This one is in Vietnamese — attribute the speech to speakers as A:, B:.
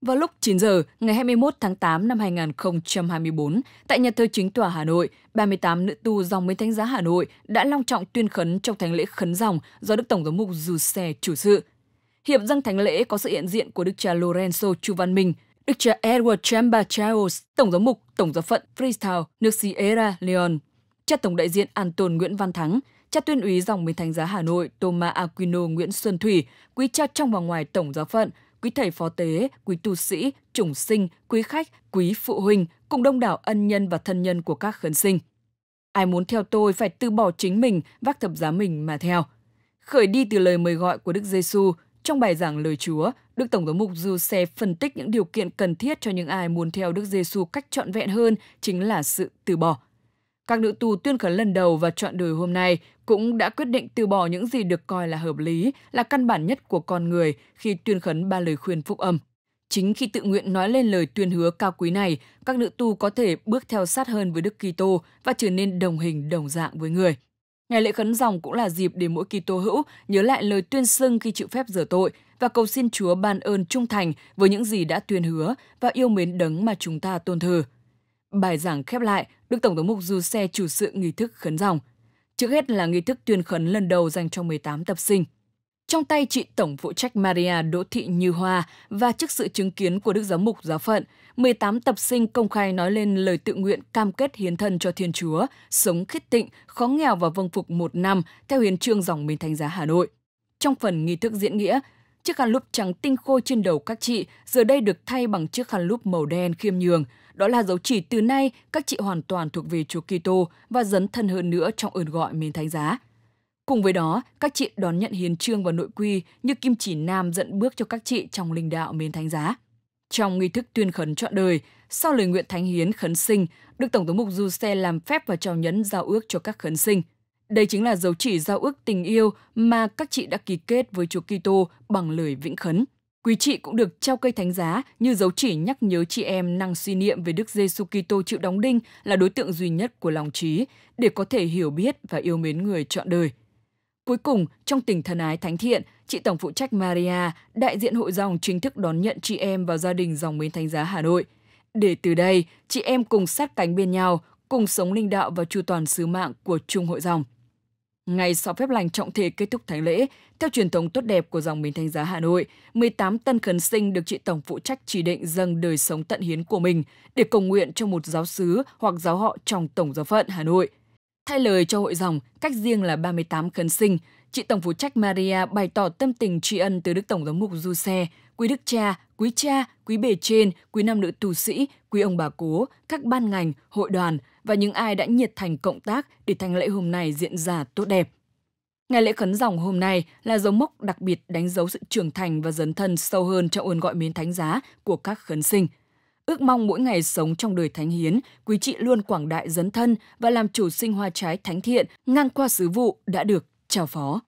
A: Vào lúc 9 giờ ngày 21 tháng 8 năm 2024, tại nhà thờ chính tòa Hà Nội, 38 nữ tu dòng Mến Thánh Giá Hà Nội đã long trọng tuyên khấn trong thánh lễ khấn dòng do Đức Tổng giám mục Dù Xe chủ sự. Hiệp dâng thánh lễ có sự hiện diện của Đức cha Lorenzo Chu Văn Minh, Đức cha Edward Chamba Charles, Tổng giám mục Tổng giáo phận Freestyle, nước Sierra Leone, cha Tổng đại diện Anton Nguyễn Văn Thắng, cha tuyên úy dòng Mến Thánh Giá Hà Nội Thomas Aquino Nguyễn Xuân Thủy, quý cha trong và ngoài Tổng giáo phận – quý thầy phó tế, quý tu sĩ, chủng sinh, quý khách, quý phụ huynh cùng đông đảo ân nhân và thân nhân của các khấn sinh. Ai muốn theo tôi phải từ bỏ chính mình, vác thập giá mình mà theo. Khởi đi từ lời mời gọi của Đức Giêsu trong bài giảng lời Chúa, Đức Tổng giám mục Du Xe phân tích những điều kiện cần thiết cho những ai muốn theo Đức Giêsu cách trọn vẹn hơn chính là sự từ bỏ các nữ tù tuyên khấn lần đầu và chọn đời hôm nay cũng đã quyết định từ bỏ những gì được coi là hợp lý, là căn bản nhất của con người khi tuyên khấn ba lời khuyên phúc âm. Chính khi tự nguyện nói lên lời tuyên hứa cao quý này, các nữ tu có thể bước theo sát hơn với Đức Kitô và trở nên đồng hình đồng dạng với người. Ngày lễ khấn dòng cũng là dịp để mỗi Kitô hữu nhớ lại lời tuyên xưng khi chịu phép rửa tội và cầu xin Chúa ban ơn trung thành với những gì đã tuyên hứa và yêu mến đấng mà chúng ta tôn thờ. Bài giảng khép lại được Tổng thống mục Du Xe chủ sự nghi thức khấn dòng. Trước hết là nghi thức tuyên khấn lần đầu dành cho 18 tập sinh. Trong tay chị Tổng phụ trách Maria Đỗ Thị Như Hoa và trước sự chứng kiến của Đức Giám mục Giáo phận, 18 tập sinh công khai nói lên lời tự nguyện cam kết hiến thân cho Thiên Chúa, sống khiết tịnh, khó nghèo và vâng phục một năm theo hiến trương dòng Minh Thánh Giá Hà Nội. Trong phần nghi thức diễn nghĩa, Chiếc khăn lụp trắng tinh khôi trên đầu các chị giờ đây được thay bằng chiếc khăn lụp màu đen khiêm nhường. Đó là dấu chỉ từ nay các chị hoàn toàn thuộc về Chúa Kitô và dấn thân hơn nữa trong ơn gọi mến thánh giá. Cùng với đó, các chị đón nhận hiến trương và nội quy như kim chỉ nam dẫn bước cho các chị trong linh đạo mến thánh giá. Trong nghi thức tuyên khấn trọn đời, sau lời nguyện thánh hiến khấn sinh, được Tổng thống mục Du Xe làm phép và trao nhấn giao ước cho các khấn sinh – đây chính là dấu chỉ giao ước tình yêu mà các chị đã ký kết với Chúa Kitô bằng lời vĩnh khấn. Quý chị cũng được trao cây thánh giá như dấu chỉ nhắc nhớ chị em năng suy niệm về Đức Giêsu Kitô chịu đóng đinh là đối tượng duy nhất của lòng trí để có thể hiểu biết và yêu mến người chọn đời. Cuối cùng, trong tình thân ái thánh thiện, chị tổng phụ trách Maria, đại diện hội dòng chính thức đón nhận chị em vào gia đình dòng mến thánh giá Hà Nội. Để từ đây, chị em cùng sát cánh bên nhau, cùng sống linh đạo và chu toàn sứ mạng của Chung hội dòng. Ngày sau phép lành trọng thể kết thúc thánh lễ, theo truyền thống tốt đẹp của dòng Minh Thánh Giá Hà Nội, 18 tân khấn sinh được chị Tổng phụ trách chỉ định dâng đời sống tận hiến của mình để cầu nguyện cho một giáo sứ hoặc giáo họ trong Tổng giáo phận Hà Nội. Thay lời cho hội dòng, cách riêng là 38 khấn sinh, chị Tổng phụ trách Maria bày tỏ tâm tình tri ân từ Đức Tổng giám mục Du Xe, quý đức cha, quý cha, quý bề trên, quý nam nữ tu sĩ, quý ông bà cố, các ban ngành, hội đoàn – và những ai đã nhiệt thành cộng tác để thành lễ hôm nay diễn ra tốt đẹp. Ngày lễ khấn dòng hôm nay là dấu mốc đặc biệt đánh dấu sự trưởng thành và dấn thân sâu hơn trong ơn gọi miến thánh giá của các khấn sinh. Ước mong mỗi ngày sống trong đời thánh hiến, quý chị luôn quảng đại dấn thân và làm chủ sinh hoa trái thánh thiện ngang qua sứ vụ đã được trao phó.